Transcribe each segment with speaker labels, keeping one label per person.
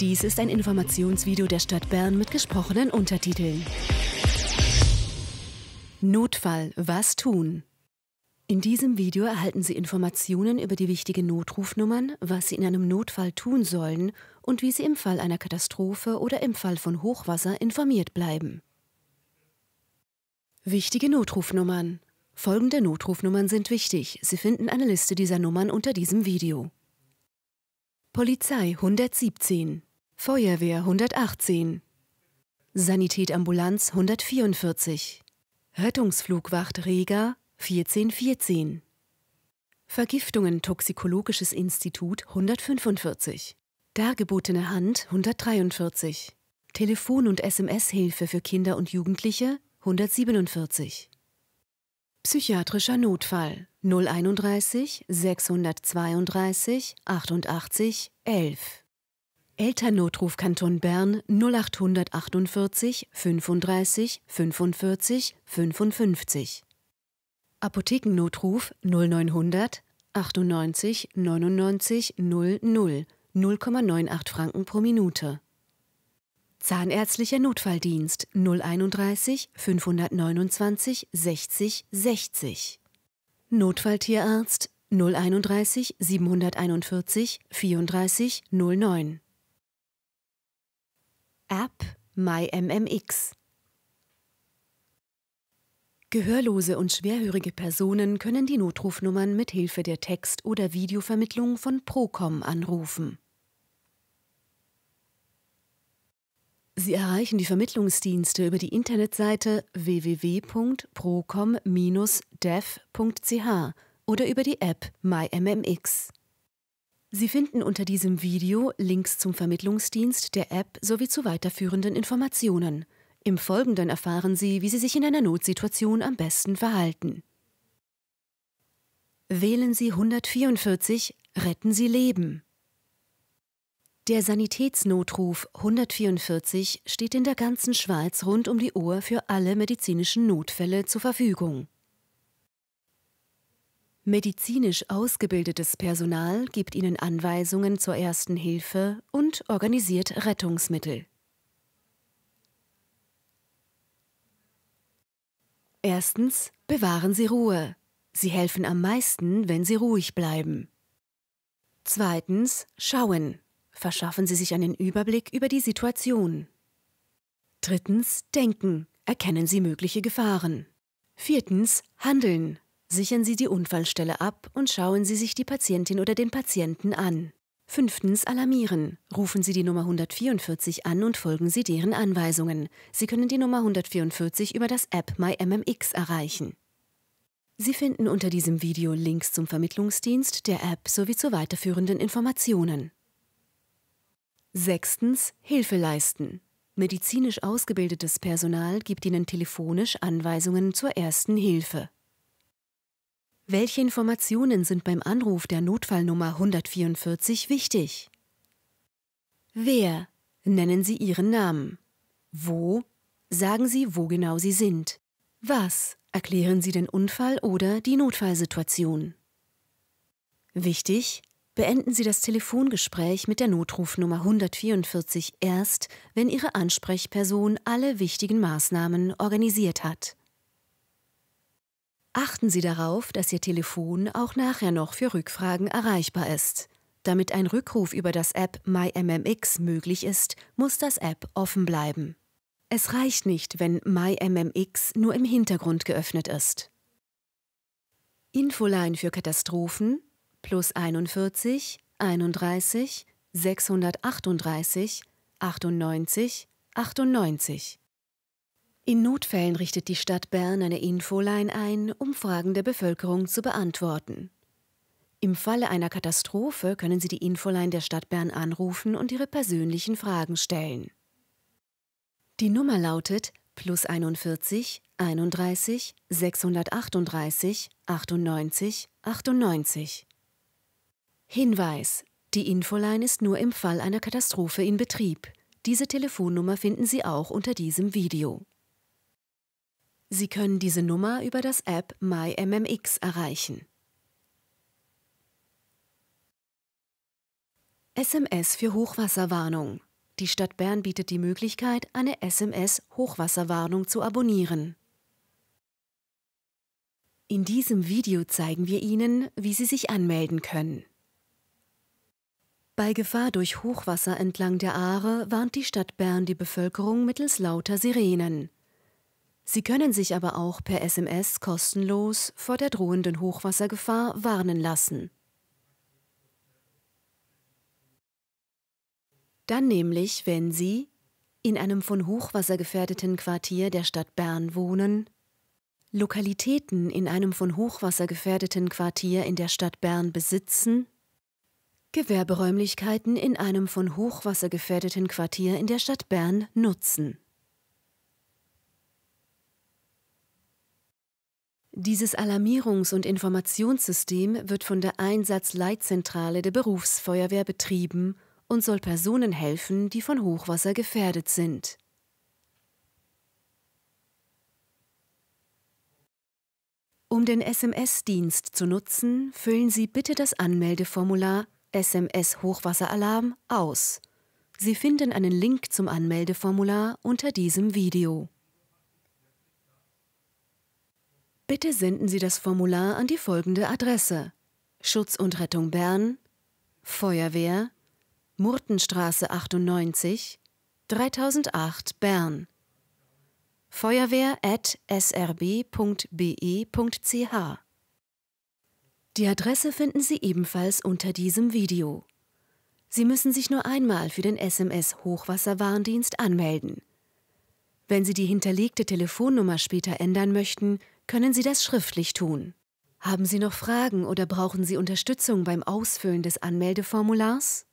Speaker 1: Dies ist ein Informationsvideo der Stadt Bern mit gesprochenen Untertiteln. Notfall, was tun? In diesem Video erhalten Sie Informationen über die wichtigen Notrufnummern, was Sie in einem Notfall tun sollen und wie Sie im Fall einer Katastrophe oder im Fall von Hochwasser informiert bleiben. Wichtige Notrufnummern. Folgende Notrufnummern sind wichtig. Sie finden eine Liste dieser Nummern unter diesem Video. Polizei 117, Feuerwehr 118, Sanität 144, Rettungsflugwacht Rega 1414, Vergiftungen Toxikologisches Institut 145, Dargebotene Hand 143, Telefon- und SMS-Hilfe für Kinder und Jugendliche 147. Psychiatrischer Notfall 031 632 88 11. Elternnotruf Kanton Bern 0848 35 45 55. Apothekennotruf 0900 98 99 00 0,98 Franken pro Minute. Zahnärztlicher Notfalldienst 031 529 60 60. Notfalltierarzt 031 741 34 09. App MyMMX Gehörlose und schwerhörige Personen können die Notrufnummern mit Hilfe der Text- oder Videovermittlung von Procom anrufen. Sie erreichen die Vermittlungsdienste über die Internetseite www.procom-dev.ch oder über die App MyMMX. Sie finden unter diesem Video Links zum Vermittlungsdienst der App sowie zu weiterführenden Informationen. Im Folgenden erfahren Sie, wie Sie sich in einer Notsituation am besten verhalten. Wählen Sie 144 Retten Sie Leben. Der Sanitätsnotruf 144 steht in der ganzen Schweiz rund um die Uhr für alle medizinischen Notfälle zur Verfügung. Medizinisch ausgebildetes Personal gibt Ihnen Anweisungen zur ersten Hilfe und organisiert Rettungsmittel. Erstens, bewahren Sie Ruhe. Sie helfen am meisten, wenn Sie ruhig bleiben. Zweitens, schauen. Verschaffen Sie sich einen Überblick über die Situation. Drittens, denken. Erkennen Sie mögliche Gefahren. Viertens, handeln. Sichern Sie die Unfallstelle ab und schauen Sie sich die Patientin oder den Patienten an. Fünftens, alarmieren. Rufen Sie die Nummer 144 an und folgen Sie deren Anweisungen. Sie können die Nummer 144 über das App MyMMX erreichen. Sie finden unter diesem Video Links zum Vermittlungsdienst, der App sowie zu weiterführenden Informationen. Sechstens Hilfe leisten. Medizinisch ausgebildetes Personal gibt Ihnen telefonisch Anweisungen zur ersten Hilfe. Welche Informationen sind beim Anruf der Notfallnummer 144 wichtig? Wer? Nennen Sie Ihren Namen. Wo? Sagen Sie, wo genau Sie sind. Was? Erklären Sie den Unfall oder die Notfallsituation. Wichtig, Beenden Sie das Telefongespräch mit der Notrufnummer 144 erst, wenn Ihre Ansprechperson alle wichtigen Maßnahmen organisiert hat. Achten Sie darauf, dass Ihr Telefon auch nachher noch für Rückfragen erreichbar ist. Damit ein Rückruf über das App MyMMX möglich ist, muss das App offen bleiben. Es reicht nicht, wenn MyMMX nur im Hintergrund geöffnet ist. Infoline für Katastrophen plus 41 31 638 98 98. In Notfällen richtet die Stadt Bern eine Infoline ein, um Fragen der Bevölkerung zu beantworten. Im Falle einer Katastrophe können Sie die Infoline der Stadt Bern anrufen und Ihre persönlichen Fragen stellen. Die Nummer lautet plus 41 31 638 98 98. Hinweis: Die Infoline ist nur im Fall einer Katastrophe in Betrieb. Diese Telefonnummer finden Sie auch unter diesem Video. Sie können diese Nummer über das App MyMMX erreichen. SMS für Hochwasserwarnung. Die Stadt Bern bietet die Möglichkeit, eine SMS-Hochwasserwarnung zu abonnieren. In diesem Video zeigen wir Ihnen, wie Sie sich anmelden können. Bei Gefahr durch Hochwasser entlang der Aare warnt die Stadt Bern die Bevölkerung mittels lauter Sirenen. Sie können sich aber auch per SMS kostenlos vor der drohenden Hochwassergefahr warnen lassen. Dann nämlich, wenn Sie in einem von Hochwasser gefährdeten Quartier der Stadt Bern wohnen, Lokalitäten in einem von Hochwasser gefährdeten Quartier in der Stadt Bern besitzen Gewerberäumlichkeiten in einem von Hochwasser gefährdeten Quartier in der Stadt Bern nutzen. Dieses Alarmierungs- und Informationssystem wird von der Einsatzleitzentrale der Berufsfeuerwehr betrieben und soll Personen helfen, die von Hochwasser gefährdet sind. Um den SMS-Dienst zu nutzen, füllen Sie bitte das Anmeldeformular SMS-Hochwasseralarm aus. Sie finden einen Link zum Anmeldeformular unter diesem Video. Bitte senden Sie das Formular an die folgende Adresse: Schutz und Rettung Bern, Feuerwehr, Murtenstraße 98, 3008 Bern. Feuerwehr at srbbe.ch die Adresse finden Sie ebenfalls unter diesem Video. Sie müssen sich nur einmal für den SMS Hochwasserwarndienst anmelden. Wenn Sie die hinterlegte Telefonnummer später ändern möchten, können Sie das schriftlich tun. Haben Sie noch Fragen oder brauchen Sie Unterstützung beim Ausfüllen des Anmeldeformulars?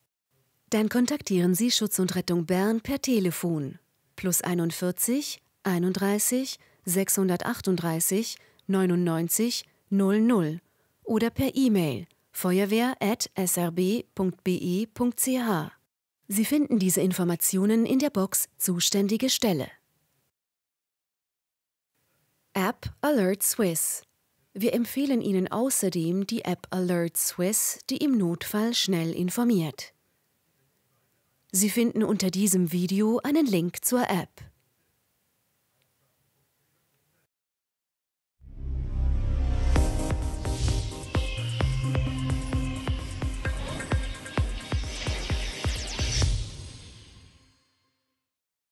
Speaker 1: Dann kontaktieren Sie Schutz und Rettung Bern per Telefon plus 41 31 638 99 00 oder per E-Mail feuerwehr.srb.be.ch. Sie finden diese Informationen in der Box Zuständige Stelle. App Alert Swiss. Wir empfehlen Ihnen außerdem die App Alert Swiss, die im Notfall schnell informiert. Sie finden unter diesem Video einen Link zur App.